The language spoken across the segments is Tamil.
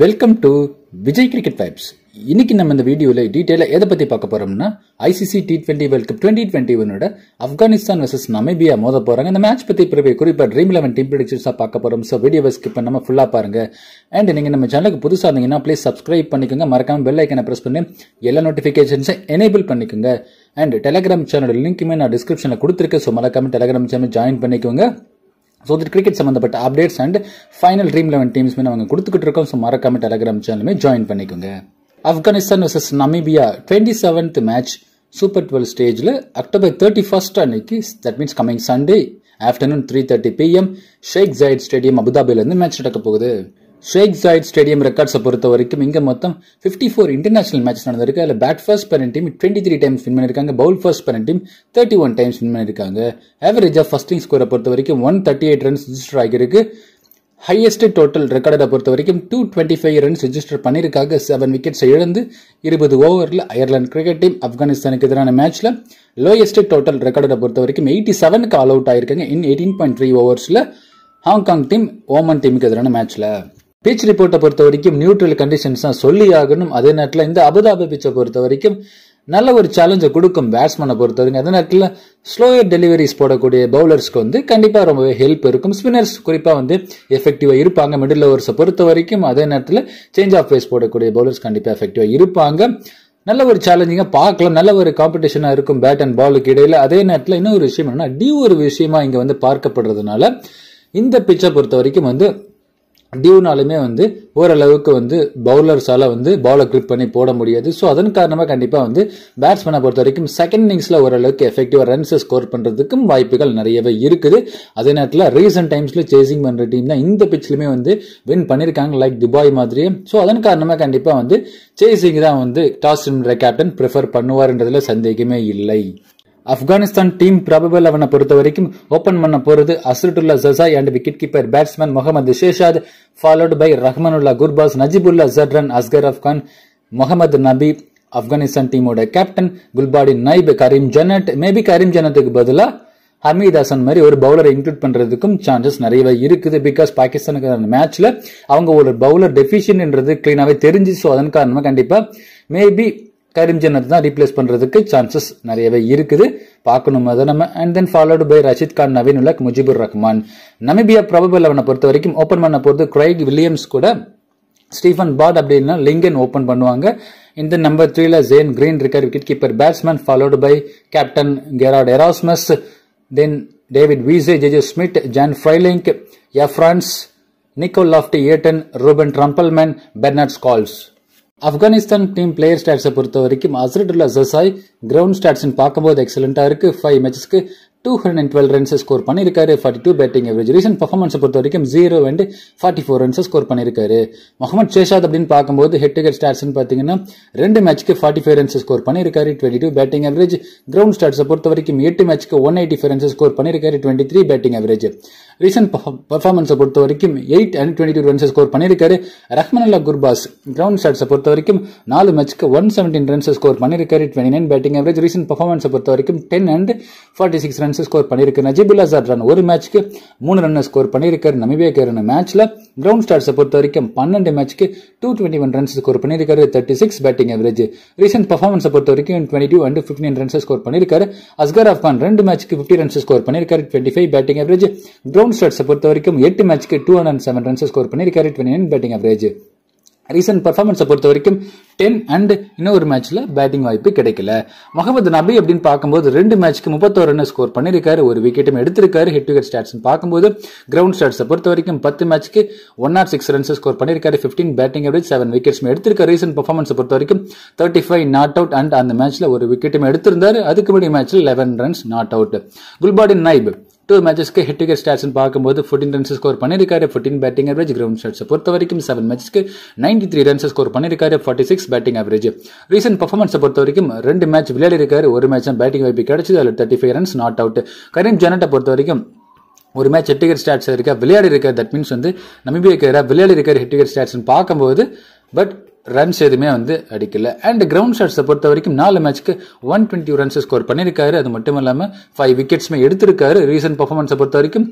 welcome to Vijay cricket vibes இன்னைக்கு நம்ம இந்த வீடியோவில் டீட்டெயிலாக எதை பற்றி பார்க்க போகிறோம்னா ICC T twenty world cup twenty twenty ஒன்னோட ஆப்கானிஸ்தான் வர்சஸ் நமேபியா மோத போகிறாங்க இந்த மேட்ச் பற்றி பிறகு குறிப்பாக ட்ரீம் லெவன் டீம் ப்ரடிக்ஷன்ஸாக பார்க்க போகிறோம் ஸோ வீடியோவை ஸ்கிப் பண்ணாமல் ஃபுல்லாக பாருங்கள் அண்ட் நீங்கள் நம்ம சேனலுக்கு புதுசாக இருந்தீங்கன்னா ப்ளீஸ் சப்ஸ்கிரைப் பண்ணிக்கோங்க மறக்காமல் பெல் ஐக்கனை ப்ரெஸ் பண்ணி எல்லா நோட்டிஃபிகேஷன்ஸும் எனேபிள் பண்ணிக்கோங்க அண்ட் டெலகிராம் சேனல் லிங்க்குமே நான் டிஸ்கிரிப்ஷனில் கொடுத்துருக்கேன் ஸோ மறக்காமல் டெலகிராம் சேனல் ஜாயின் பண்ணிக்கோங்க ஸோ இது கிரிக்கெட் சம்மந்தப்பட்ட updates and final Dream eleven டீம்ஸ்மே அவங்க கொடுத்துக்கிட்டு இருக்கோம் ஸோ மறக்காம டெலகிராம் சேனலுமே ஜாயின் பண்ணிக்கோங்க Afghanistan versus Namibia twenty seventh match super twelve ஸ்டேஜில் அக்டோபர் தேர்ட்டி ஃபர்ஸ்ட் அன்னைக்கு that means coming Sunday afternoon three thirty PM Sheikh Zayed stadium அபுதாபிலேருந்து மேட்ச் நடக்க போகுது ஷேக் ஜாயிட் ஸ்டேடியம் ரெக்கார்ட்ஸை பொறுத்த வரைக்கும் இங்கே மொத்தம் ஃபிஃப்டி ஃபோர் இன்டர்நேஷனல் மேட்ச் நடந்திருக்கு அதில் பேட் ஃபர்ஸ்ட் பெரன் team twenty three times win பண்ணியிருக்காங்க பவுல் ஃபர்ஸ்ட் பெரன் team thirty one times win பண்ணியிருக்காங்க ஆவரேஜ் ஆஃப் ஃபஸ்டிங் ஸ்கோரை பொறுத்த வரைக்கும் one thirty eight runs register ஆகியிருக்கு ஹையஸ்ட் டோட்டல் ரெக்கார்டை பொறுத்த வரைக்கும் two twenty five runs register பண்ணியிருக்காங்க செவன் விக்கெட்ஸை இழந்து இருபது ஓவரில் அயர்லாந்து கிரிக்கெட் டீம் ஆப்கானிஸ்தானுக்கு எதிரான மேட்ச்சில் லோயஸ்ட் டோட்டல் ரெக்கார்டை பொறுத்த வரைக்கும் எயிட்டி செவனுக்கு ஆல் அவுட் ஆயிருக்காங்க இன் எயிட்டீன் பாயிண்ட் த்ரீ ஓவர்ஸில் ஹாங்காங் டீம் ஓமன் டீமுக்கு எதிரான மேட்ச்சில் பிச் ரிப்போர்ட்டை பொறுத்த வரைக்கும் நியூட்ரல் கண்டிஷன்ஸ் தான் சொல்லி ஆகணும் அதே நேரத்தில் இந்த அபுதாபி பிச்சை பொறுத்த வரைக்கும் நல்ல ஒரு சேலஞ்சை கொடுக்கும் பேட்ஸ்மேனை பொறுத்த வரைக்கும் அதே நேரத்தில் ஸ்லோயர் டெலிவரிஸ் போடக்கூடிய பவுலர்ஸ்க்கு வந்து கண்டிப்பாக ரொம்பவே ஹெல்ப் இருக்கும் ஸ்பின்னர்ஸ் குறிப்பாக வந்து எஃபெக்டிவாக இருப்பாங்க மிடில் ஓவர்ஸை பொறுத்த வரைக்கும் அதே நேரத்தில் சேஞ்ச் ஆஃப் பேஸ் போடக்கூடிய பவுலர்ஸ் கண்டிப்பாக எஃபெக்டிவாக இருப்பாங்க நல்ல ஒரு சேலஞ்சிங்காக பார்க்கலாம் நல்ல ஒரு காம்படிஷனாக இருக்கும் பேட் அண்ட் பாலுக்கு இடையில் அதே நேரத்தில் இன்னொரு விஷயம் என்னன்னா டி ஒரு விஷயமா இங்கே வந்து பார்க்கப்படுறதுனால இந்த பிச்சை பொறுத்த வரைக்கும் வந்து டியூனாலுமே வந்து ஓரளவுக்கு வந்து பவுலர்ஸால் வந்து பாலை கிரிப் பண்ணி போட முடியாது ஸோ அதன் காரணமாக கண்டிப்பாக வந்து பேட்ஸ்மேனை பொறுத்த வரைக்கும் செகண்ட் இன்னிங்ஸில் ஓரளவுக்கு எஃபெக்டிவாக ரன்ஸை ஸ்கோர் பண்ணுறதுக்கும் வாய்ப்புகள் நிறையவே இருக்குது அதே நேரத்தில் ரீசெண்ட் டைம்ஸில் சேசிங் பண்ணுற டீம் தான் இந்த பிச்சிலுமே வந்து வின் பண்ணியிருக்காங்க லைக் துபாய் மாதிரியே ஸோ அதன் காரணமாக கண்டிப்பாக வந்து சேசிங் தான் வந்து டாஸ் கேப்டன் ப்ரிஃபர் பண்ணுவார்ன்றதுல சந்தேகமே இல்லை ஆப்கானிஸ்தான் டீம் பிரபபல் அவனை பொறுத்த வரைக்கும் ஓபன் பண்ண போறது Hazratullah Zazai and wicket keeper batsman Mohammad Shahzad followed by Rahmanullah Gurbaz Najibullah Zadran Asghar Afghan Mohammad Nabi Afghanistan டீமோட கேப்டன் குல்பாடி நைப் கரீம் ஜனட் மேபி கரீம் ஜனத்துக்கு பதிலாக ஹமீத் ஹசன் மாதிரி ஒரு பவுலரை இன்க்ளூட் பண்ணுறதுக்கும் சான்சஸ் நிறையவே இருக்குது பிகாஸ் பாகிஸ்தானுக்கு அந்த மேட்ச்சில் அவங்க ஒரு பவுலர் டெஃபிஷியன்ன்றது க்ளீனாகவே தெரிஞ்சு ஸோ அதன் காரணமாக கண்டிப்பாக மேபி கரீம் ஜன்னத் தான் ரீப்ளேஸ் பண்ணுறதுக்கு சான்சஸ் நிறையவே இருக்குது பார்க்கணும் அதை நம்ம and then followed by Rashid Khan Naveen Ulhaq Mujibur Rahman Namibia probable லெவனை பொறுத்த வரைக்கும் ஓப்பன் பண்ண போகிறது கிரைக் வில்லியம்ஸ் கூட ஸ்டீஃபன் பாட் அப்படின்னா லிங்கன் ஓப்பன் பண்ணுவாங்க இந்த நம்பர் த்ரீல ஜேன் கிரீன் இருக்கார் wicket keeper batsman followed by captain Gerhard Erasmus then David Wiese JJ Smit Jan Frylinck எஃப்ரான்ஸ் Nico Loftie Eaton Ruben Trumpelmann Bernard Scholtz Afghanistan team player ஸ்டாட்ஸை பொறுத்த வரைக்கும் அசரடுல்லா ஜசாய் கிரவுண்ட் ஸ்டாட்ஸ்ன்னு பார்க்கும்போது எக்ஸலண்ட்டாக இருக்குது ஃபைவ் மேட்சஸ்க்கு two hundred and twelve runs score பண்ணியிருக்காரு forty two batting average recent பர்ஃபார்மன்ஸை பொறுத்த வரைக்கும் zero and forty four runs score பண்ணியிருக்காரு முகமது ஷேஷாத் அப்படின்னு பார்க்கும்போது ஹெட் டிக்கெட் ஸ்டாட்ஸ்னு பார்த்தீங்கன்னா ரெண்டு மேட்ச்க்கு ஃபார்ட்டி ஃபைவ் ரன்ஸ் ஸ்கோர் பண்ணியிருக்காரு twenty two batting average ground ஸ்டாட்ஸை பொறுத்த வரைக்கும் எட்டு மேட்ச்க்கு one eighty five runs score பண்ணியிருக்காரு twenty three batting average recent பர்ஃபார்மன்ஸை பொறுத்த வரைக்கும் eight and twenty two runs score பண்ணியிருக்காரு ரஹ்மனுல்லா குர்பாஸ் கிரவுண்ட் ஸ்டாட்ஸை பொறுத்த வரைக்கும் நாலு மேட்ச்க்கு ஒன் செவன்டீன் ரன்ஸ் ஸ்கோர் பண்ணியிருக்காரு twenty nine batting average recent பர்ஃபார்மன்ஸை பொறுத்த வரைக்கும் ten and forty six runs runs score பண்ணியிருக்காரு நஜிபுல்லா ரன் ஒரு மேட்ச்க்கு மூணு ரன் ஸ்கோர் பண்ணியிருக்காரு கேரன் மேட்ச்ல கிரவுண்ட் ஸ்டார்ஸை பொறுத்த வரைக்கும் பன்னெண்டு மேட்ச்க்கு two twenty one runs score பண்ணியிருக்காரு thirty six batting average recent பர்ஃபார்மன்ஸை பொறுத்த வரைக்கும் twenty two and fifteen runs score பண்ணியிருக்காரு அஸ்கர் அஃப்கான் ரெண்டு மேட்ச்க்கு ஃபிஃப்டி ரன்ஸ் ஸ்கோர் பண்ணியிருக்காரு twenty five batting average ground ஸ்டார்ஸை பொறுத்த வரைக்கும் எட்டு மேட்ச்க்கு two hundred seven runs score பண்ணியிருக்காரு twenty nine batting average recent பர்ஃபார்மன்ஸை பொறுத்த வரைக்கும் டென் அண்ட் இன்னொரு மேட்ச்சில் பேட்டிங் வாய்ப்பு கிடைக்கல முகமது நபி அப்படின்னு பார்க்கும்போது ரெண்டு மேட்ச்க்கு முப்பத்தோரு ரன் ஸ்கோர் பண்ணியிருக்காரு ஒரு விக்கெட்டும் எடுத்திருக்காரு ஹிட் விக்கெட் ஸ்டாட்ஸ்னு பார்க்கும்போது கிரவுண்ட் ஸ்டாட்ஸை பொறுத்த வரைக்கும் பத்து மேட்ச்க்கு one or six runs score பண்ணியிருக்காரு ஃபிஃப்டீன் பேட்டிங் அப்படி செவன் விக்கெட்ஸும் எடுத்திருக்காரு ரீசென்ட் பர்ஃபார்மன்ஸை பொறுத்த வரைக்கும் thirty five not out and அந்த மேட்ச்சில் ஒரு விக்கெட்டும் எடுத்திருந்தார் அதுக்கு முன்னாடி மேட்ச்சில் eleven runs not out Gulbadin Naib two மேட்சஸ்க்கு ஹிட் விக்கெட் ஸ்டாட்ஸ்னு பார்க்கும்போது ஃபோர்டின் ரன்ஸ் ஸ்கோர் பண்ணியிருக்காரு ஃபோர்டின் பேட்டிங் ஆவரேஜ் கிரவுண்ட் ஷாட்ஸை பொறுத்த வரைக்கும் செவன் மேட்ச்க்கு நைன்டி த்ரீ ரன்ஸ் ஸ்கோர் பண்ணியிருக்காரு forty six batting average recent பர்ஃபார்மன்ஸை பொறுத்த வரைக்கும் ரெண்டு மேட்ச் விளையாடி இருக்காரு ஒரு மேட்ச் பேட்டிங் வாய்ப்பு கிடைச்சது அதில் thirty five runs not out Karim ஜெனட்டை பொறுத்த வரைக்கும் ஒரு மேட்ச் ஹெட் விக்கெட் ஸ்டாட்ஸ் இருக்கா விளையாடி இருக்கார் தட் மீன்ஸ் வந்து நம்பிக்கை இருக்கிற விளையாடி இருக்கிற ஹெட் விக்கெட் ஸ்டாட்ஸ்னு பார்க்கும்போது பட் ரன்ஸ் எதுவுமே வந்து அடிக்கல அண்ட் கிரவுண்ட் ஷாட்ஸை பொறுத்த வரைக்கும் நாலு மேட்ச்க்கு ஒன் டுவெண்ட்டி ரன்ஸ் ஸ்கோர் பண்ணியிருக்காரு அது மட்டும் இல்லாமல் ஃபைவ் விக்கெட்ஸுமே எடுத்திருக்காரு ரீசன்ட் பர்ஃபார்மன்ஸை பொறுத்த வரைக்கும்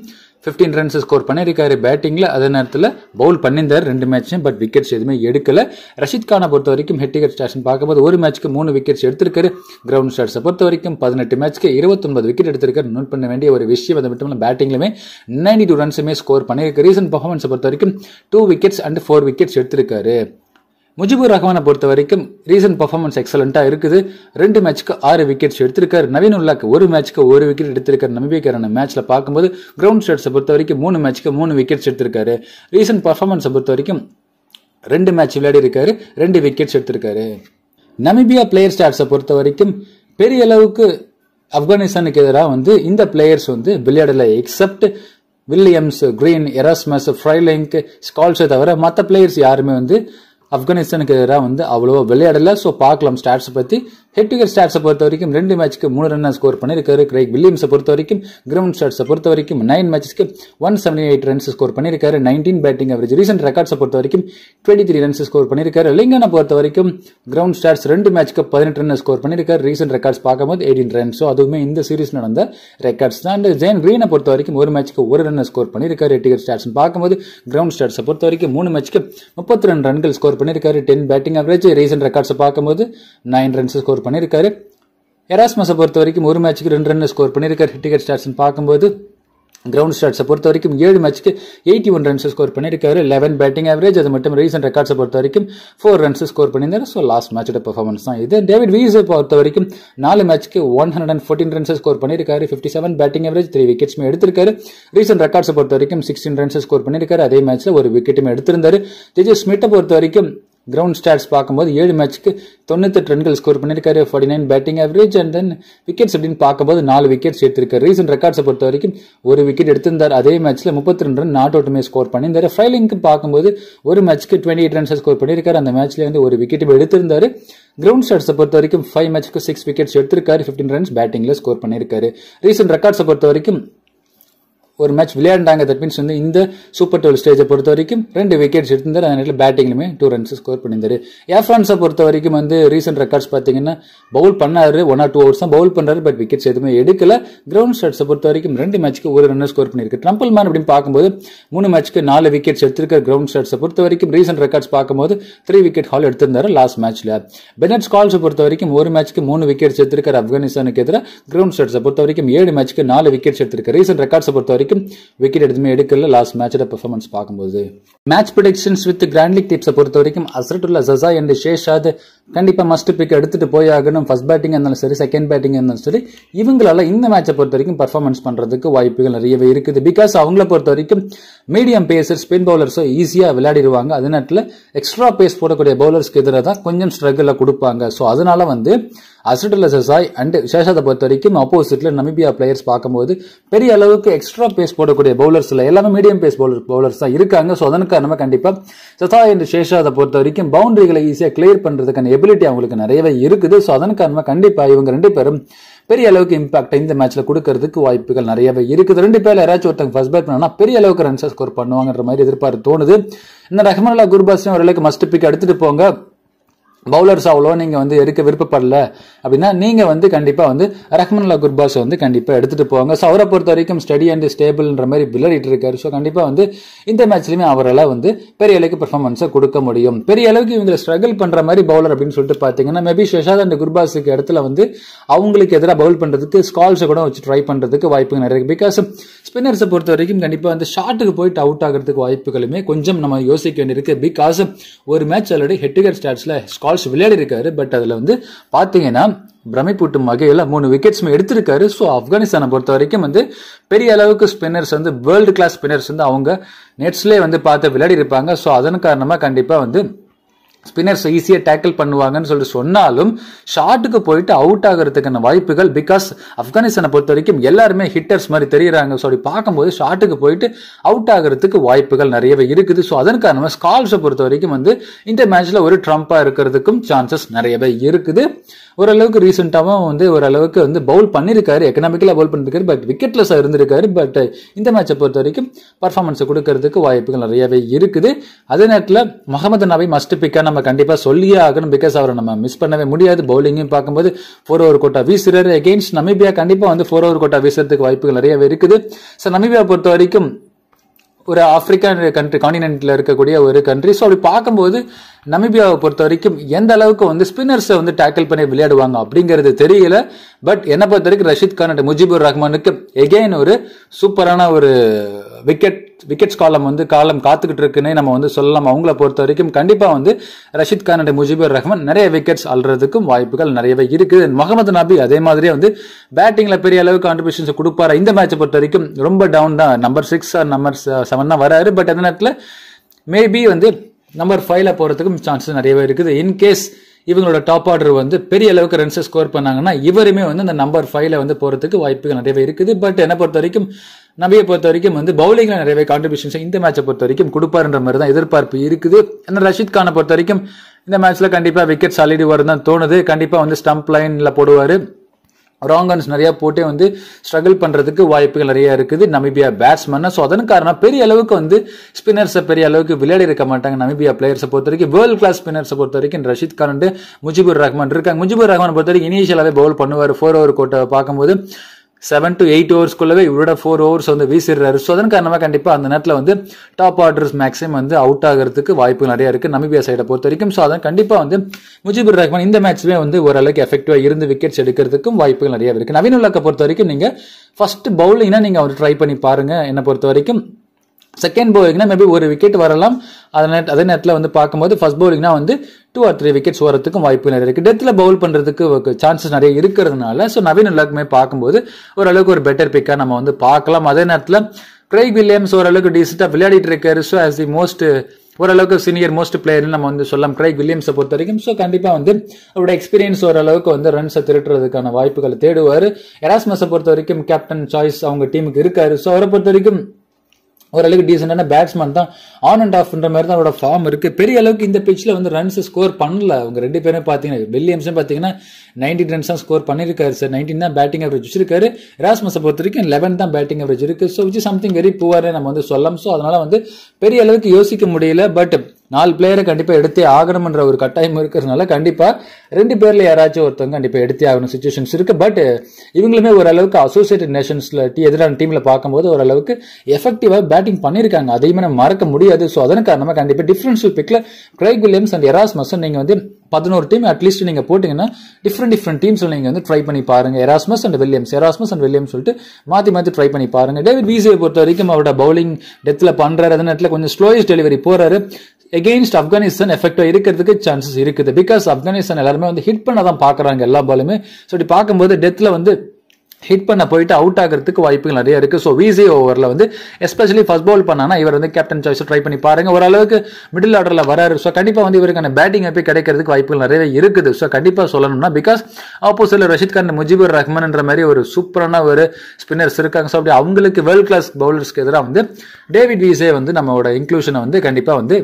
ஃபிஃப்டீன் ரன்ஸ் ஸ்கோர் பண்ணியிருக்காரு பேட்டிங்கில் அதே நேரத்தில் பவுல் பண்ணியிருந்தார் ரெண்டு மேட்ச்சும் பட் விக்கெட்ஸ் எதுவுமே எடுக்கல ரஷித் கானை பொறுத்த வரைக்கும் ஹெட்டிகர் ஸ்டேஷன் பார்க்கும்போது ஒரு மேட்ச்க்கு மூணு விக்கெட்ஸ் எடுத்திருக்காரு கிரவுண்ட் ஷாட்ஸை பொறுத்த வரைக்கும் பதினெட்டு மேட்ச்க்கு இருபத்தொன்பது விக்கெட் எடுத்திருக்காரு நோட் பண்ண வேண்டிய ஒரு விஷயம் அது மட்டும் பேட்டிங்லுமே நைன்டி டூ ரன்ஸுமே ஸ்கோர் பண்ணியிருக்கு ரீசன்ட் பர்ஃபார்மன்ஸை பொறுத்த வரைக்கும் two wickets and four wickets எடுத்திருக்காரு முஜிபுர் ரஹ்மானை பொறுத்த வரைக்கும் ரீசன்ட் பர்ஃபார்மன்ஸ் எக்ஸலண்ட்டாக இருக்குது ரெண்டு மேட்ச்க்கு ஆறு விக்கெட்ஸ் எடுத்திருக்காரு நவீன் உல்லாக்கு ஒரு மேட்ச்க்கு ஒரு விக்கெட் எடுத்திருக்காரு நம்பிக்கையான மேட்ச்சில் பார்க்கும்போது கிரவுண்ட் ஸ்டேட்ஸை பொறுத்த வரைக்கும் மூணு மேட்ச்க்கு மூணு விக்கெட்ஸ் எடுத்திருக்காரு ரீசன்ட் பர்ஃபார்மன்ஸை பொறுத்த வரைக்கும் ரெண்டு மேட்ச் விளையாடி இருக்காரு ரெண்டு விக்கெட்ஸ் எடுத்திருக்காரு நமிபியா பிளேயர் ஸ்டாட்ஸை பொறுத்த வரைக்கும் பெரிய அளவுக்கு ஆப்கானிஸ்தானுக்கு எதிராக வந்து இந்த பிளேயர்ஸ் வந்து விளையாடலை except Williams Green Erasmus Frylinck ஸ்கால்ஸை தவிர மற்ற பிளேயர்ஸ் யாருமே வந்து ஆப்கானிஸ்தானுக்கு எதிராக வந்து அவ்வளோ விளையாடலை ஸோ பார்க்கலாம் ஸ்டாட்ஸை பற்றி ஹெட்டிகர் ஸ்டார்ஸை பொறுத்த வரைக்கும் ரெண்டு மேட்ச்க்கு மூணு ரன் ஸ்கோர் பண்ணியிருக்காரு கிரேக் வில்லியம்ஸை பொறுத்த வரைக்கும் கிரவுண்ட் ஸ்டார்ஸை பொறுத்த வரைக்கும் நைன் மேட்ச்க்கு one seventy eight runs score பண்ணியிருக்காரு நைன்டீன் பேட்டிங் அவரேஜ் ரீசெண்ட் ரெக்கார்ட்ஸை பொறுத்த வரைக்கும் டுவெண்ட்டி த்ரீ ரன்ஸ் ஸ்கோர் பண்ணியிருக்காரு லிங்கனை பொறுத்த வரைக்கும் கிரவுண்ட் ஸ்டார்ஸ் ரெண்டு மேட்ச்க்கு பதினெட்டு ரன் ஸ்கோர் பண்ணியிருக்காரு ரீசெண்ட் ரெக்கார்ட்ஸ் பார்க்கும்போது எயிட்டீன் ரன்ஸ் அதுவுமே இந்த சீரிஸ் நடந்த ரெக்கார்ட்ஸ் தான் அண்ட் ஜெயின் கிரீனை பொறுத்த வரைக்கும் ஒரு மேட்ச்க்கு ஒரு ரன் ஸ்கோர் பண்ணியிருக்காரு ஹெட்டிகர் ஸ்டார்ஸ் பார்க்கும்போது கிரவுண்ட் ஸ்டார்ஸை பொறுத்த வரைக்கும் மூணு மேட்ச்க்கு முப்பத்தி ரெண்டு ரன்கள் ஸ்கோர் பண்ணியிருக்காரு டென் பேட்டிங் அவரேஜ் ரீசெண்ட் ரெக்கார்ட்ஸை பார்க்கும்போது நைன் ரன்ஸ் ஸ்கோர் ஸ்கோர் பண்ணியிருக்காரு எராஸ்மஸை பொறுத்த வரைக்கும் ஒரு மேட்ச்சுக்கு ரெண்டு ரன் ஸ்கோர் பண்ணியிருக்காரு ஹிட்டிகர் ஸ்டாட்ஸ்னு பார்க்கும்போது கிரவுண்ட் ஸ்டார்ட்ஸை பொறுத்த வரைக்கும் ஏழு மேட்ச்சுக்கு எயிட்டி ஒன் ரன்ஸ் ஸ்கோர் பண்ணியிருக்காரு லெவன் பேட்டிங் ஆவரேஜ் அது மட்டும் ரீசெண்ட் ரெக்கார்ட்ஸை பொறுத்த வரைக்கும் ஃபோர் ரன்ஸ் ஸ்கோர் பண்ணியிருந்தாரு ஸோ லாஸ்ட் மேட்சோட பர்ஃபார்மன்ஸ் தான் இது டேவிட் வீஸை பொறுத்த வரைக்கும் நாலு மேட்ச்சுக்கு one hundred and fourteen runs score பண்ணியிருக்காரு fifty seven batting average three விக்கெட்ஸுமே எடுத்திருக்காரு ரீசெண்ட் ரெக்கார்ட்ஸை பொறுத்த வரைக்கும் சிக்ஸ்டீன் ரன்ஸ் ஸ்கோர் பண்ணியிருக்காரு அதே மேட்ச்சில் ஒரு விக்கெட்டுமே எடுத்திருந்தாரு ஜெஜே ஸ்மிட்டை பொறுத்த வரைக்கும் கிரவுண்ட் ஸ்டாட்ஸ் பார்க்கும்போது ஏழு மேட்ச்சுக்கு தொண்ணூத்தெட்டு ரன்கள் ஸ்கோர் பண்ணியிருக்காரு forty nine batting average and then wickets அப்படின்னு பார்க்கும்போது நாலு விக்கெட்ஸ் எடுத்திருக்காரு ரீசன் ரெக்கார்ட்ஸை பொறுத்த வரைக்கும் ஒரு விக்கெட் எடுத்திருந்தார் அதே மேட்ச்சில் முப்பத்தி ரெண்டு ரன் நாட் அவுட்டுமே ஸ்கோர் பண்ணியிருந்தார் ஃபைலிங்க்கு பார்க்கும்போது ஒரு மேட்ச்க்கு டுவெண்ட்டி எயிட் ரன்ஸ் ஸ்கோர் பண்ணியிருக்காரு அந்த மேட்ச்ல வந்து ஒரு விக்கெட் எடுத்திருந்தார் கிரவுண்ட் ஸ்டாட்ஸை பொறுத்த வரைக்கும் ஃபைவ் மேட்ச்க்கு சிக்ஸ் விக்கெட்ஸ் எடுத்திருக்காரு ஃபிஃப்டின் ரன்ஸ் பேட்டிங்கில் ஸ்கோர் பண்ணியிருக்காரு ரீசன்ட் ரெக்கார்ட்ஸை பொறுத்த வரைக்கும் ஒரு மேட்ச் விளையாண்டாங்க தட் மீன்ஸ் வந்து இந்த சூப்பர் டுவெல் ஸ்டேஜை பொறுத்த வரைக்கும் ரெண்டு விக்கெட்ஸ் எடுத்திருந்தார் அதே நேரத்தில் பேட்டிங்லையுமே டூ ரன்ஸ் ஸ்கோர் பண்ணியிருந்தாரு ஏஃப்ரான்ஸை பொறுத்த வரைக்கும் வந்து ரீசெண்ட் ரெக்கார்ட்ஸ் பார்த்தீங்கன்னா பவுல் பண்ணாரு ஒன் ஆர் டூ ஓவர்ஸ் தான் பவுல் பண்ணுறாரு பட் விக்கெட்ஸ் எதுவுமே எடுக்கல கிரவுண்ட் ஷாட்ஸை பொறுத்த வரைக்கும் ரெண்டு மேட்ச்க்கு ஒரு ரன் ஸ்கோர் பண்ணியிருக்கு ட்ரம்பிள் மேன் அப்படின்னு பார்க்கும்போது மூணு மேட்ச்க்கு நாலு விக்கெட்ஸ் எடுத்திருக்கிற கிரவுண்ட் ஷாட்ஸை பொறுத்த வரைக்கும் ரீசெண்ட் ரெக்கார்ட்ஸ் பார்க்கும்போது த்ரீ விக்கெட் ஹால் எடுத்திருந்தாரு லாஸ்ட் மேட்ச்சில் பெனட் ஸ்கால்ஸை பொறுத்த வரைக்கும் ஒரு மேட்ச்க்கு மூணு விக்கெட்ஸ் எடுத்திருக்கிற ஆப்கானிஸ்தானுக்கு எதிராக கிரவுண்ட் ஷாட்ஸை பொறுத்த வரைக்கும் ஏழு மேட்ச்க்கு நாலு விக்கெட்ஸ் எடுத்திருக்காரு ரீசெண்ட் ரெக்கார்ட்ஸை பொறுத்த வரைக்கும் வரைக்கும் விக்கெட் எதுவுமே எடுக்கல லாஸ்ட் மேட்சோட பெர்ஃபார்மன்ஸ் பார்க்கும்போது மேட்ச் ப்ரொடிக்ஷன்ஸ் வித் கிராண்ட்லிக் டிப்ஸை பொறுத்த வரைக்கும் உள்ள ஜசா என்று ஷேஷாத் கண்டிப்பாக மஸ்ட் பிக் எடுத்துட்டு போய் ஆகணும் ஃபர்ஸ்ட் பேட்டிங் இருந்தாலும் சரி செகண்ட் பேட்டிங் இருந்தாலும் சரி இவங்களால இந்த மேட்சை பொறுத்த வரைக்கும் பர்ஃபார்மன்ஸ் பண்ணுறதுக்கு வாய்ப்புகள் நிறையவே இருக்குது பிகாஸ் அவங்கள பொறுத்த வரைக்கும் மீடியம் பேசர் ஸ்பின் பவுலர்ஸோ ஈஸியாக விளையாடிடுவாங்க அது நேரத்தில் எக்ஸ்ட்ரா பேஸ் போடக்கூடிய பவுலர்ஸ்க்கு எதிராக தான் கொஞ்சம் ஸ்ட்ரகிளில் கொடுப்பாங்க ஸோ அதனால வந்து அசட்டுல சசாய் அண்ட் சேஷாதை பொறுத்த வரைக்கும் அப்போசிட்ல நமிபியா பிளேயர்ஸ் பார்க்கும்போது பெரிய அளவுக்கு எக்ஸ்ட்ரா பேஸ் போடக்கூடிய பவுலர்ஸ்ல எல்லாமே மீடியம் பேஸ் பவுலர் பவுலர்ஸ் தான் இருக்காங்க ஸோ அதனுக்கு நம்ம கண்டிப்பா சதா அண்ட் சேஷாதை பொறுத்த வரைக்கும் பவுண்டரிகளை ஈஸியாக கிளியர் பண்றதுக்கான எபிலிட்டி அவங்களுக்கு நிறையவே இருக்குது ஸோ அதனுக்கு நம்ம கண்டிப்பா இவங்க ரெண்டு பேரும் பெரிய அளவுக்கு இம்பாக்ட் இந்த மேட்ச்ல கொடுக்கறதுக்கு வாய்ப்புகள் நிறையவே இருக்குது ரெண்டு பேர்ல யாராச்சும் ஒருத்தங்க ஃபர்ஸ்ட் பேட் பண்ணா பெரிய அளவுக்கு ரன்ஸ் ஸ்கோர் பண்ணுவாங்கன்ற மாதிரி எதிர்பார்த்து தோணுது இந்த ரஹ்மான்லா குர்பாஸையும் ஓரளவுக்கு மஸ்ட் பிக் எடுத்துட்டு போங்க பவுலர்ஸ் அவ்வளோ நீங்கள் வந்து எடுக்க விருப்பப்படல அப்படின்னா நீங்கள் வந்து கண்டிப்பாக வந்து ரஹ்மன்லா குர்பாஸ் வந்து கண்டிப்பாக எடுத்துகிட்டு போவாங்க ஸோ அவரை பொறுத்த வரைக்கும் ஸ்டடி அண்ட் ஸ்டேபிள்ன்ற மாதிரி விளையாடிட்டு இருக்காரு ஸோ கண்டிப்பாக வந்து இந்த மேட்ச்லையுமே அவரால் வந்து பெரிய அளவுக்கு பெர்ஃபார்மன்ஸை கொடுக்க முடியும் பெரிய அளவுக்கு இவங்களை ஸ்ட்ரகிள் பண்ணுற மாதிரி பவுலர் அப்படின்னு சொல்லிட்டு பார்த்தீங்கன்னா மேபி ஷஷாத் அண்ட் குர்பாஸுக்கு இடத்துல வந்து அவங்களுக்கு எதிராக பவுல் பண்ணுறதுக்கு ஸ்கால்ஸை கூட வச்சு ட்ரை பண்ணுறதுக்கு வாய்ப்புகள் நிறைய இருக்குது பிகாஸ் ஸ்பின்னர்ஸை பொறுத்த வரைக்கும் கண்டிப்பாக வந்து ஷார்ட்டுக்கு போயிட்டு அவுட் ஆகிறதுக்கு வாய்ப்புகளுமே கொஞ்சம் நம்ம யோசிக்க வேண்டியிருக்கு பிகாஸ் ஒரு மேட்ச் ஆல்ரெடி ஹெட்டிகர் ஸ்டாட்ஸில் ஸ்கால் பால்ஸ் விளையாடி இருக்காரு பட் அதில் வந்து பார்த்தீங்கன்னா பிரமிப்பூட்டும் வகையில் மூணு விக்கெட்ஸுமே எடுத்திருக்காரு ஸோ ஆப்கானிஸ்தானை பொறுத்த வரைக்கும் வந்து பெரிய அளவுக்கு ஸ்பின்னர்ஸ் வந்து வேர்ல்டு கிளாஸ் ஸ்பின்னர்ஸ் வந்து அவங்க நெட்ஸ்லேயே வந்து பார்த்து விளையாடி இருப்பாங்க ஸோ அதன் காரணமாக கண்டிப்பாக வந்து ஸ்பின்னர்ஸ் ஈஸியாக டேக்கிள் பண்ணுவாங்கன்னு சொல்லிட்டு சொன்னாலும் ஷார்ட்டுக்கு போயிட்டு அவுட் ஆகிறதுக்கான வாய்ப்புகள் பிகாஸ் ஆப்கானிஸ்தானை பொறுத்த வரைக்கும் எல்லாருமே ஹிட்டர்ஸ் மாதிரி தெரியுறாங்க ஸோ அப்படி பார்க்கும்போது ஷார்ட்டுக்கு போயிட்டு அவுட் ஆகிறதுக்கு வாய்ப்புகள் நிறையவே இருக்குது ஸோ அதன் காரணமாக ஸ்கால்ஸை பொறுத்த வரைக்கும் வந்து இந்த மேட்ச்சில் ஒரு ட்ரம்ப்பாக இருக்கிறதுக்கும் சான்சஸ் நிறையவே இருக்குது ஓரளவுக்கு ரீசெண்டாகவும் வந்து ஓரளவுக்கு வந்து பவுல் பண்ணியிருக்காரு எக்கனாமிக்கலாக பவுல் பண்ணியிருக்காரு பட் விக்கெட்லெஸ்ஸாக இருந்திருக்காரு பட் இந்த மேட்சை பொறுத்த வரைக்கும் பர்ஃபார்மன்ஸை கொடுக்கறதுக்கு வாய்ப்புகள் நிறையவே இருக்குது அதே நேரத்தில் முகமது நபி மஸ்ட் பிக்காக நம்ம கண்டிப்பாக சொல்லியே ஆகணும் பிகாஸ் அவரை நம்ம மிஸ் பண்ணவே முடியாது பவுலிங்கும் பார்க்கும்போது ஃபோர் ஓவர் கோட்டா வீசுறாரு எகெயின்ஸ்ட் நமீபியா கண்டிப்பாக வந்து ஃபோர் ஓவர் கோட்டா வீசுறதுக்கு வாய்ப்புகள் நிறையவே இருக்குது ஸோ நமீபியா பொறுத்த வரைக்கும் ஒரு ஆப்பிரிக்கன் கண்ட்ரி காண்டினென்ட்ல இருக்கக்கூடிய ஒரு கண்ட்ரி ஸோ அப்படி பார்க்கும்போது நமிபியாவை பொறுத்த வரைக்கும் எந்த அளவுக்கு வந்து ஸ்பின்னர்ஸை வந்து டேக்கிள் பண்ணி விளையாடுவாங்க அப்படிங்கிறது தெரியல பட் என்னை பொறுத்த வரைக்கும் ரஷித் கான் அண்ட் முஜிபுர் ரஹ்மானுக்கு எகெயின் ஒரு சூப்பரான ஒரு விக்கெட் விக்கெட்ஸ் காலம் வந்து காலம் காத்துக்கிட்டு இருக்குன்னே நம்ம வந்து சொல்லலாம் அவங்கள பொறுத்த வரைக்கும் கண்டிப்பாக வந்து ரஷித் கான் அண்ட் முஜிபுர் ரஹ்மான் நிறைய விக்கெட்ஸ் அல்றதுக்கும் வாய்ப்புகள் நிறையவே இருக்குது முகமது நபி அதே மாதிரியே வந்து பேட்டிங்கில் பெரிய அளவு கான்ட்ரிபியூஷன்ஸ் கொடுப்பாரு இந்த மேட்சை பொறுத்த வரைக்கும் ரொம்ப டவுன் தான் நம்பர் சிக்ஸ் நம்பர் செவன் தான் வராரு பட் அந்த நேரத்தில் மேபி வந்து நம்பர் ஃபைவ்ல போகிறதுக்கும் சான்சஸ் நிறையவே இருக்குது இன்கேஸ் இவங்களோட டாப் ஆர்டர் வந்து பெரிய அளவுக்கு ரன்ஸ் ஸ்கோர் பண்ணாங்கன்னா இவருமே வந்து அந்த நம்பர் ஃபைவ்ல வந்து போகிறதுக்கு வாய்ப்புகள் நிறையவே இருக்குது பட் என்னை பொறுத்த வரைக்கும் நபியை பொறுத்த வரைக்கும் வந்து பவுலிங்ல நிறையவே கான்ட்ரிபியூஷன்ஸ் இந்த மேட்சை பொறுத்த வரைக்கும் கொடுப்பாருன்ற மாதிரி தான் எதிர்பார்ப்பு இருக்குது அந்த ரஷித் கானை பொறுத்த வரைக்கும் இந்த மேட்ச்ல கண்டிப்பாக விக்கெட் சாலிடி வரும் தான் தோணுது கண்டிப்பாக வந்து ஸ்டம்ப் லைன்ல போடுவார் ராங் ரன்ஸ் நிறையா போட்டே வந்து ஸ்ட்ரகிள் பண்ணுறதுக்கு வாய்ப்புகள் நிறையா இருக்குது நமிபியா பேட்ஸ்மேன் ஸோ அதன் காரணம் பெரிய அளவுக்கு வந்து ஸ்பின்னர்ஸை பெரிய அளவுக்கு விளையாடி இருக்க மாட்டாங்க நமிபியா பிளேயர்ஸை பொறுத்த வரைக்கும் வேர்ல்டு கிளாஸ் ஸ்பின்னர்ஸை பொறுத்த வரைக்கும் ரஷித் கான் முஜிபுர் ரஹ்மான் இருக்காங்க முஜிபுர் ரஹ்மான் பொறுத்த வரைக்கும் இனிஷியலாகவே பவுல் பண்ணுவார் ஃபோர் ஓவர் கோட்டை பார்க்கும்போது செவன் டு எயிட் ஓவர்ஸ்க்குள்ளவே இவரோட ஃபோர் ஓவர்ஸ் வந்து வீசிடுறாரு ஸோ அதன் காரணமாக கண்டிப்பாக அந்த நேரத்தில் வந்து டாப் ஆர்டர்ஸ் மேக்ஸிமம் வந்து அவுட் ஆகிறதுக்கு வாய்ப்பு நிறைய இருக்குது நமீபியா சைடை பொறுத்த வரைக்கும் ஸோ அதான் கண்டிப்பாக வந்து முஜிபுர் ரஹ்மான் இந்த மேட்ச்லேயே வந்து ஓரளவுக்கு எஃபெக்டிவாக இருந்து விக்கெட்ஸ் எடுக்கிறதுக்கும் வாய்ப்புகள் நிறைய இருக்குது நவீன உலகை பொறுத்த வரைக்கும் நீங்கள் ஃபர்ஸ்ட் பவுலிங்னா நீங்கள் அவர் ட்ரை பண்ணி பாருங்கள் என்னை பொறுத்த வரைக்கும் செகண்ட் பவுலிங்னா மேபி ஒரு விக்கெட் வரலாம் அதே அதே நேரத்தில் வந்து பார்க்கும்போது ஃபர்ஸ்ட் பவுலிங்னா வந்து டூ ஆர் த்ரீ விக்கெட்ஸ் ஓரத்துக்கும் வாய்ப்பு நிறைய இருக்குது டெத்தில் பவுல் பண்ணுறதுக்கு சான்சஸ் நிறைய இருக்கிறதுனால ஸோ நவீன எல்லாருக்குமே பார்க்கும்போது ஓரளவுக்கு ஒரு பெட்டர் பிக்காக நம்ம வந்து பார்க்கலாம் அதே நேரத்தில் கிரேக் வில்லியம்ஸ் ஓரளவுக்கு டீசெண்டாக விளையாடிட்டு இருக்காரு ஸோ ஆஸ் தி மோஸ்ட் ஓரளவுக்கு சீனியர் மோஸ்ட் பிளேயர்னு நம்ம வந்து சொல்லலாம் கிரைக் வில்லியம்ஸை பொறுத்த வரைக்கும் ஸோ கண்டிப்பாக வந்து அவரோட எக்ஸ்பீரியன்ஸ் ஓரளவுக்கு வந்து ரன்ஸை திருட்டுறதுக்கான வாய்ப்புகளை தேடுவார் எராஸ்மஸை பொறுத்த வரைக்கும் கேப்டன் சாய்ஸ் அவங்க டீமுக்கு இருக்காரு ஸோ அவரை பொறுத்த வரைக்கும் ஓரளவுக்கு டீசெண்டான பேட்ஸ்மேன் தான் ஆன் அண்ட் ஆஃப்ன்ற மாதிரி தான் அவரோட ஃபார்ம் இருக்கு பெரிய அளவுக்கு இந்த பிச்சில் வந்து ரன்ஸ் ஸ்கோர் பண்ணல அவங்க ரெண்டு பேருமே பார்த்தீங்கன்னா வில்லியம்ஸும் பார்த்தீங்கன்னா நைன்டீன் ரன்ஸ் தான் ஸ்கோர் பண்ணியிருக்காரு சார் நைன்டீன் தான் பேட்டிங் அவரேஜ் வச்சிருக்காரு ராஸ்மஸை பொறுத்த வரைக்கும் லெவன் தான் பேட்டிங் அவரேஜ் இருக்கு ஸோ விச் சம்திங் வெரி புவர்னு நம்ம வந்து சொல்லலாம் ஸோ அதனால வந்து பெரிய அளவுக்கு யோசிக்க முடியல பட் நாலு பிளேயரை கண்டிப்பாக எடுத்தே ஆகணும்ன்ற ஒரு கட்டாயம் இருக்கிறதுனால கண்டிப்பாக ரெண்டு பேரில் யாராச்சும் ஒருத்தவங்க கண்டிப்பாக எடுத்தே ஆகணும் சுச்சுவேஷன்ஸ் இருக்குது பட் இவங்களுமே ஓரளவுக்கு அசோசியேட்டட் நேஷன்ஸில் டீ எதிரான டீமில் பார்க்கும்போது ஓரளவுக்கு எஃபெக்டிவாக பேட்டிங் பண்ணியிருக்காங்க அதையுமே நம்ம மறக்க முடியாது ஸோ அதன் காரணமாக கண்டிப்பாக டிஃப்ரென்ஷியல் பிக்கில் Craig Williams and Erasmus நீங்கள் வந்து பதினோரு டீம் அட்லீஸ்ட் நீங்கள் போட்டிங்கன்னா டிஃப்ரெண்ட் டிஃப்ரெண்ட் டீம்ஸில் நீங்கள் வந்து ட்ரை பண்ணி பாருங்கள் Erasmus and Williams Erasmus and Williams சொல்லிட்டு மாற்றி மாற்றி ட்ரை பண்ணி பாருங்கள் டேவிட் வீசியை பொறுத்த வரைக்கும் அவரோட பவுலிங் டெத்தில் பண்ணுறாரு அந்த நேரத்தில் கொஞ்சம் ஸ்லோயஸ்ட் டெலிவரி போகிறாரு எகெயின்ஸ்ட் ஆப்கானிஸ்தான் எஃபெக்டாக இருக்கிறதுக்கு சான்சஸ் இருக்குது பிகாஸ் ஆப்கானிஸ்தான் எல்லாருமே வந்து ஹிட் பண்ண தான் பார்க்குறாங்க எல்லா பாலுமே ஸோ அப்படி பார்க்கும்போது டெத்தில் வந்து ஹிட் பண்ண போயிட்டு அவுட் ஆகிறதுக்கு வாய்ப்புகள் நிறைய இருக்குது ஸோ விசி ஓவரில் வந்து எஸ்பெஷலி ஃபஸ்ட் பால் பண்ணானா இவர் வந்து கேப்டன் சாய்ஸ் ட்ரை பண்ணி பாருங்க ஓரளவுக்கு மிடில் ஆர்டரில் வராரு ஸோ கண்டிப்பாக வந்து இவருக்கான பேட்டிங் அப்படி கிடைக்கிறதுக்கு வாய்ப்புகள் நிறைய இருக்குது ஸோ கண்டிப்பாக சொல்லணும்னா பிகாஸ் ஆப்போசிட்டில் ரஷித் கான் முஜிபுர் ரஹ்மான்ன்ற மாதிரி ஒரு சூப்பரான ஒரு ஸ்பின்னர்ஸ் இருக்காங்க ஸோ அப்படி அவங்களுக்கு வேர்ல்ட் கிளாஸ் பவுலர்ஸ்க்கு எதிராக வந்து டேவிட் விசே வந்து நம்மளோட இன்க்ளூஷனை வந்து கண்டிப்பாக வந்து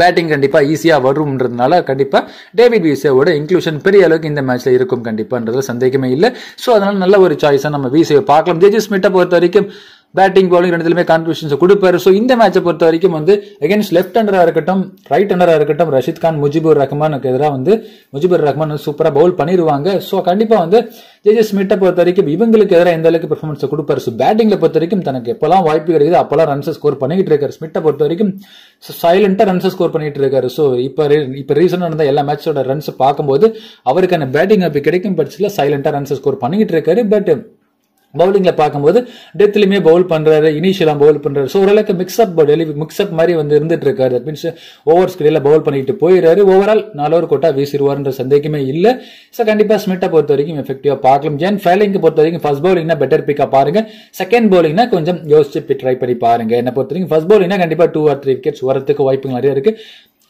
பேட்டிங் கண்டிப்பாக ஈஸியாக வரும்ன்றதுனால கண்டிப்பாக டேவிட் வீசேவோட இன்க்ளூஷன் பெரிய அளவுக்கு இந்த மேட்ச்ல இருக்கும் கண்டிப்பான்றதுல சந்தேகமே இல்லை ஸோ அதனால நல்ல ஒரு சாய்ஸாக நம்ம வீசேவை பார்க்கலாம் ஜேஜி ஸ்மிட்டை பொறுத்த வரைக்கும் பேட்டிங் பவுலிங் ரெண்டுலேயுமே கான்ட்ரிபியூஷன்ஸ் கொடுப்பாரு ஸோ இந்த மேட்சை பொறுத்த வரைக்கும் வந்து அகேன்ஸ்ட் லெஃப்ட் ஹண்டராக இருக்கட்டும் ரைட் ஹண்டராக இருக்கட்டும் ரஷித் கான் முஜிபுர் ரஹ்மானுக்கு எதிராக வந்து முஜிபுர் ரஹ்மான் வந்து சூப்பராக பவுல் பண்ணிடுவாங்க ஸோ கண்டிப்பாக வந்து ஜேஜி ஸ்மிட்டை பொறுத்த வரைக்கும் இவங்களுக்கு எதிராக எந்த அளவுக்கு பெர்ஃபார்மன்ஸ் கொடுப்பாரு ஸோ பேட்டிங்கில் பொறுத்த வரைக்கும் தனக்கு எப்போல்லாம் வாய்ப்பு கிடைக்குது அப்போல்லாம் ரன்ஸ் ஸ்கோர் பண்ணிக்கிட்டு இருக்காரு ஸ்மிட்டை பொறுத்த வரைக்கும் சைலண்டாக ரன்ஸ் ஸ்கோர் பண்ணிட்டு இருக்காரு ஸோ இப்போ இப்போ ரீசெண்டாக நடந்த எல்லா மேட்சோட ரன்ஸ் பார்க்கும்போது அவருக்கான பேட்டிங் அப்படி கிடைக்கும் பட்சத்தில் சைலண்டாக ரன்ஸ் ஸ்கோர் பண்ணிக்கிட்டு இருக்காரு பட் பவுலிங்கில் பார்க்கும்போது டெத்லையுமே பவுல் பண்ணுறாரு இனிஷியலாக பவுல் பண்ணுறாரு ஸோ ஓரளவுக்கு மிக்ஸ்அப் டெலிவரி மிக்ஸ்அப் மாதிரி வந்து இருந்துட்டு இருக்காரு தட் மீன்ஸ் ஓவர் ஸ்கிரீனில் பவுல் பண்ணிட்டு போயிடுறாரு ஓவரால் நாலோவர் கோட்டா வீசிடுவார்ன்ற சந்தேகமே இல்லை ஸோ கண்டிப்பாக ஸ்மிட்டை பொறுத்த வரைக்கும் எஃபெக்டிவாக பார்க்கலாம் ஜென் ஃபைலிங் பொறுத்த வரைக்கும் ஃபர்ஸ்ட் பவுலிங்னா பெட்டர் பிக்காக பாருங்க செகண்ட் பவுலிங்னா கொஞ்சம் யோசிச்சு ட்ரை பண்ணி பாருங்க என்னை பொறுத்த வரைக்கும் ஃபர்ஸ்ட் பவுலிங்னா கண்டிப்பாக டூ ஆர் த்ரீ விக்கெட்ஸ் வரத்துக்கு வாய்ப்புகள் நிறைய இருக்குது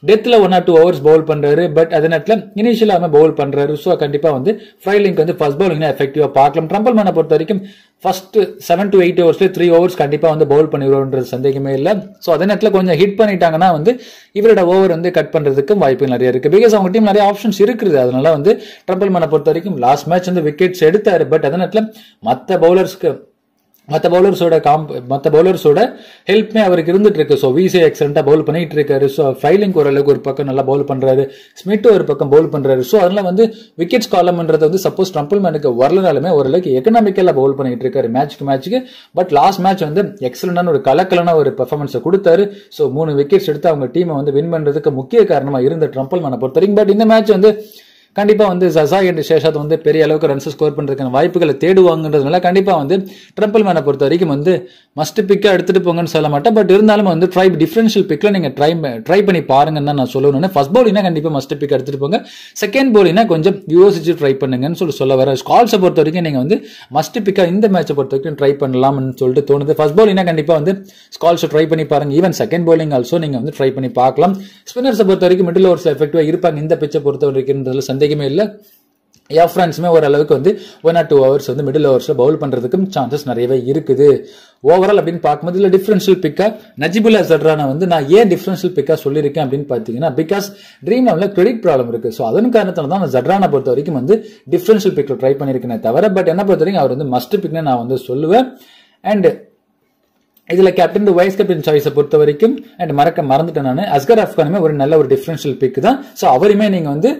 டெத்தில் one or two overs bowl பண்ணுறாரு பட் அதே நேரத்தில் இனிஷியலாக அவன் பவுல் பண்ணுறாரு ஸோ கண்டிப்பாக வந்து ஃபைலிங் வந்து ஃபர்ஸ்ட் இன்னும் எஃபெக்டிவாக பார்க்கலாம் ட்ரம்பல் மேனை பொறுத்த வரைக்கும் ஃபர்ஸ்ட் செவன் டு எயிட் ஹவர்ஸ்லேயே த்ரீ ஹவர்ஸ் கண்டிப்பாக வந்து பவுல் பண்ணிடுவோன்றது சந்தேகமே இல்லை ஸோ அதே நேரத்தில் கொஞ்சம் ஹிட் பண்ணிட்டாங்கன்னா வந்து இவரோட ஓவர் வந்து கட் பண்ணுறதுக்கு வாய்ப்பு நிறைய இருக்குது பிகாஸ் அவங்க டீம் நிறைய ஆப்ஷன்ஸ் இருக்குது அதனால வந்து ட்ரம்பல் மேனை பொறுத்த வரைக்கும் லாஸ்ட் மேட்ச் வந்து விக்கெட்ஸ் எடுத்தார் பட் அதே நேரத்தில் மற்ற பவுலர்ஸ்க்கு மற்ற பவுலர்ஸோட காம் மற்ற பவுலர்ஸோட ஹெல்ப்மே அவருக்கு இருந்துட்டு இருக்கு ஸோ விசே எக்ஸலண்டாக பவுல் பண்ணிட்டு இருக்காரு ஸோ ஃபைலிங் ஓரளவுக்கு ஒரு பக்கம் நல்லா பவுல் பண்ணுறாரு ஸ்மிட் ஒரு பக்கம் பவுல் பண்ணுறாரு ஸோ அதனால வந்து விக்கெட்ஸ் காலம்ன்றது வந்து சப்போஸ் ட்ரம்பிள் மேனுக்கு வரலனாலுமே ஓரளவுக்கு எக்கனாமிக்கலாக பவுல் பண்ணிட்டு இருக்காரு மேட்ச்க்கு மேட்ச்சுக்கு பட் லாஸ்ட் மேட்ச் வந்து எக்ஸலண்டான ஒரு கலக்கலான ஒரு பெர்ஃபார்மன்ஸை கொடுத்தாரு ஸோ மூணு விக்கெட்ஸ் எடுத்து அவங்க டீமை வந்து வின் பண்ணுறதுக்கு முக்கிய காரணமாக இருந்த ட்ரம்பிள் மேனை பொறுத்த வரைக்கும் பட் இந்த மேட்ச் வந்து கண்டிப்பாக வந்து சசா அண்ட் சேஷாத் வந்து பெரிய அளவுக்கு ரன்ஸ் ஸ்கோர் பண்ணுறதுக்கான வாய்ப்புகளை தேடுவாங்கன்றதுனால கண்டிப்பாக வந்து ட்ரம்பிள் மேனை பொறுத்த வரைக்கும் வந்து மஸ்ட் பிக்காக எடுத்துகிட்டு போங்கன்னு சொல்ல மாட்டேன் பட் இருந்தாலும் வந்து ட்ரை டிஃப்ரென்ஷியல் பிக்கில் நீங்கள் ட்ரை ட்ரை பண்ணி பாருங்கன்னு தான் நான் சொல்லணும்னு ஃபஸ்ட் பவுலினா கண்டிப்பாக மஸ்ட் பிக் எடுத்துகிட்டு போங்க செகண்ட் பவுலினா கொஞ்சம் யோசிச்சு ட்ரை பண்ணுங்கன்னு சொல்லி சொல்ல வர ஸ்கால்ஸை பொறுத்த வரைக்கும் நீங்கள் வந்து மஸ்ட் பிக்காக இந்த மேட்சை பொறுத்த வரைக்கும் ட்ரை பண்ணலாம்னு சொல்லிட்டு தோணுது ஃபஸ்ட் பவுலினா கண்டிப்பாக வந்து ஸ்கால்ஸ் ட்ரை பண்ணி பாருங்க ஈவன் செகண்ட் பவுலிங் ஆல்சோ நீங்கள் வந்து ட்ரை பண்ணி பார்க்கலாம் ஸ்பின்னர்ஸை பொறுத்த வரைக்கும் மிடில் ஓவர்ஸ் எஃபெக்டிவாக இருப்பாங்க இந்த பிச்சை பொறுத்த வரைக்கும் சந்தேகமே இல்லை ஏர் ஃப்ரெண்ட்ஸுமே ஓரளவுக்கு வந்து ஒன் ஆர் டூ ஹவர்ஸ் வந்து மிடில் ஹவர்ஸில் பவுல் பண்ணுறதுக்கும் சான்சஸ் நிறையவே இருக்குது ஓவரால் அப்படின்னு பார்க்கும்போது இல்லை டிஃப்ரென்ஷியல் பிக்கா நஜிபுல்லா சட்ரானை வந்து நான் ஏன் டிஃப்ரென்ஷியல் பிக்கா சொல்லியிருக்கேன் அப்படின்னு பார்த்தீங்கன்னா பிகாஸ் ட்ரீம் லெவலில் கிரெடிட் ப்ராப்ளம் இருக்குது ஸோ அதன் காரணத்தில் தான் நான் சட்ரானை பொறுத்த வரைக்கும் வந்து டிஃப்ரென்ஷியல் பிக்கில் ட்ரை பண்ணியிருக்கேன் தவிர பட் என்ன பொறுத்த வரைக்கும் அவர் வந்து மஸ்ட் பிக்னு நான் வந்து சொல்லுவேன் அண்ட் இதில் கேப்டன் வைஸ் கேப்டன் சாய்ஸை பொறுத்த வரைக்கும் அண்ட் மறக்க மறந்துட்டேன் நான் அஸ்கர் அஃப்கானுமே ஒரு நல்ல ஒரு டிஃப்ரென்ஷியல் பிக் தான் ஸோ அவருமே நீங்கள் வந்து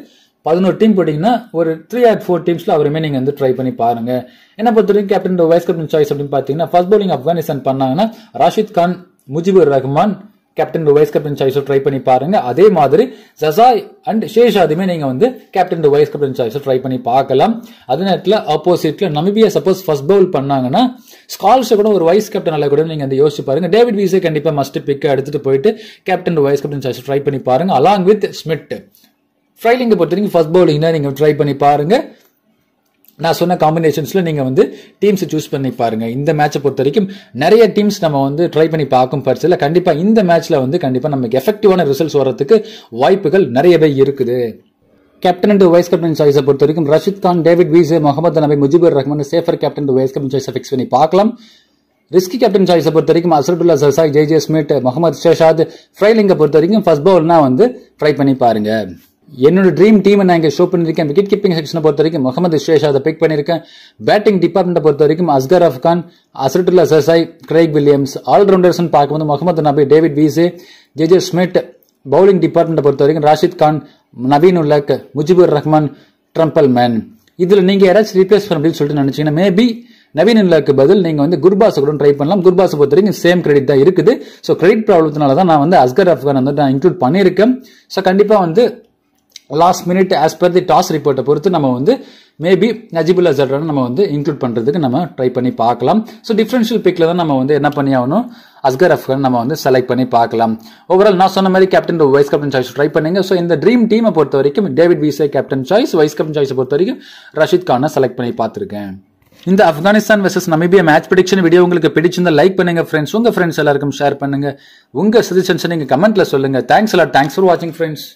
பதினோரு டீம் போட்டிங்கன்னா ஒரு த்ரீ ஆர் ஃபோர் டீம்ஸில் அவருமே நீங்கள் வந்து ட்ரை பண்ணி பாருங்க என்ன பொறுத்தவரைக்கும் கேப்டன் வைஸ் கேப்டன் சாய்ஸ் அப்படின்னு பார்த்தீங்கன்னா ஃபர்ஸ்ட் பவுலிங் ஆப்கானிஸ்தான் பண்ணாங்கன்னா Rashid Khan Mujibur Rahman captain vice captain சாய்ஸோ ட்ரை பண்ணி பாருங்க அதே மாதிரி ஜசாய் அண்ட் ஷேஷாதுமே நீங்க வந்து கேப்டன் வைஸ் கேப்டன் சாய்ஸும் ட்ரை பண்ணி பார்க்கலாம் அதே நேரத்தில் ஆப்போசிட்டில் நமிபியா சப்போஸ் ஃபர்ஸ்ட் பவுல் பண்ணாங்கன்னா ஸ்கால்ஸை கூட ஒரு வைஸ் கேப்டனால கூட நீங்க வந்து யோசிச்சு பாருங்க டேவிட் வீசே கண்டிப்பா மஸ்ட் பிக் எடுத்துட்டு போயிட்டு captain vice captain choice try பண்ணி பாருங்க அலாங் வித் ஸ்மிட் ஃப்ரைலிங்கை பொறுத்த வரைக்கும் ஃபஸ்ட் பவுலிங்னா நீங்கள் ட்ரை பண்ணி பாருங்கள் நான் சொன்ன காம்பினேஷன்ஸில் நீங்கள் வந்து டீம்ஸை சூஸ் பண்ணி பாருங்கள் இந்த மேட்சை பொறுத்த வரைக்கும் நிறைய டீம்ஸ் நம்ம வந்து ட்ரை பண்ணி பார்க்கும் பரிசில் கண்டிப்பாக இந்த மேட்ச்சில் வந்து கண்டிப்பாக நமக்கு எஃபெக்டிவான ரிசல்ட்ஸ் வர்றதுக்கு வாய்ப்புகள் நிறையவே இருக்குது கேப்டன் அண்ட் வைஸ் கேப்டன் சாய்ஸை பொறுத்த வரைக்கும் Rashid Khan David Wiese Mohammad Nabi Mujibur Rahman safer captain vice captain சாய்ஸை ஃபிக்ஸ் பண்ணி பார்க்கலாம் ரிஸ்கி கேப்டன் சாய்ஸை பொறுத்த வரைக்கும் Hazratullah Zazai J J Smit Mohammad Shahzad ஃப்ரைலிங்கை பொறுத்த வரைக்கும் ஃபர்ஸ்ட் பவுல்னா வந்து ட்ரை பண்ணி பாருங்கள் என்னோட ட்ரீம் டீம் நான் இங்கே ஷோ பண்ணியிருக்கேன் விக்கெட் கீப்பிங் செக்ஷனை பொறுத்த வரைக்கும் முகமது ஷேஷா அதை பிக் பண்ணியிருக்கேன் பேட்டிங் டிபார்ட்மெண்ட்டை பொறுத்த வரைக்கும் அஸ்கர் அஃப்கான் அசரட்டுல்லா சசாய் கிரேக் வில்லியம்ஸ் ஆல்ரவுண்டர்ஸ்னு பார்க்கும்போது Mohammad Nabi David Wiese J J Smit bowling டிபார்ட்மெண்ட்டை பொறுத்த வரைக்கும் ராஷித் கான் நவீன் உல்லக் முஜிபுர் ரஹ்மான் ட்ரம்பல் மேன் இதில் நீங்கள் யாராச்சும் ரீப்ளேஸ் பண்ண அப்படின்னு சொல்லிட்டு நினச்சிங்கன்னா மேபி நவீன் இல்லாக்கு பதில் நீங்கள் வந்து குர்பாஸை கூட ட்ரை பண்ணலாம் குர்பாஸை பொறுத்த வரைக்கும் சேம் கிரெடிட் தான் இருக்குது ஸோ கிரெடிட் ப்ராப்ளத்தினால தான் நான் வந்து அஸ்கர் அஃப்கான் வந்து நான் இன்க்ளூட் பண்ணியிருக்கேன் ஸோ கண்டிப்பாக வந்து last minute as per the toss ரிப்போர்ட்டை பொறுத்து நம்ம வந்து மேபி நஜிபுல்லா ஜல்ரான நம்ம வந்து இன்க்ளூட் பண்ணுறதுக்கு நம்ம ட்ரை பண்ணி பார்க்கலாம் ஸோ டிஃப்ரென்ஷியல் பிக்கில் தான் நம்ம வந்து என்ன பண்ணி ஆகணும் அஸ்கர் அஃப்கர் நம்ம வந்து செலக்ட் பண்ணி பார்க்கலாம் ஓவரால் நான் சொன்ன மாதிரி captain vice captain choice try பண்ணுங்க ஸோ இந்த ட்ரீம் டீமை பொறுத்த வரைக்கும் David Wiese captain choice vice captain சாய்ஸை பொறுத்த வரைக்கும் ரஷித் கானை செலக்ட் பண்ணி பார்த்துருக்கேன் இந்த Afghanistan versus Namibia match prediction video உங்களுக்கு பிடிச்சிருந்தா லைக் பண்ணுங்க ஃப்ரெண்ட்ஸ் உங்க ஃப்ரெண்ட்ஸ் எல்லாருக்கும் ஷேர் பண்ணுங்க உங்க சஜஷன்ஸ் நீங்க கமெண்ட்ல சொல்லுங்க தேங்க்ஸ் எல்லா தேங்க்ஸ் ஃபார் வாட்சிங் ஃப்ரெண்ட்ஸ்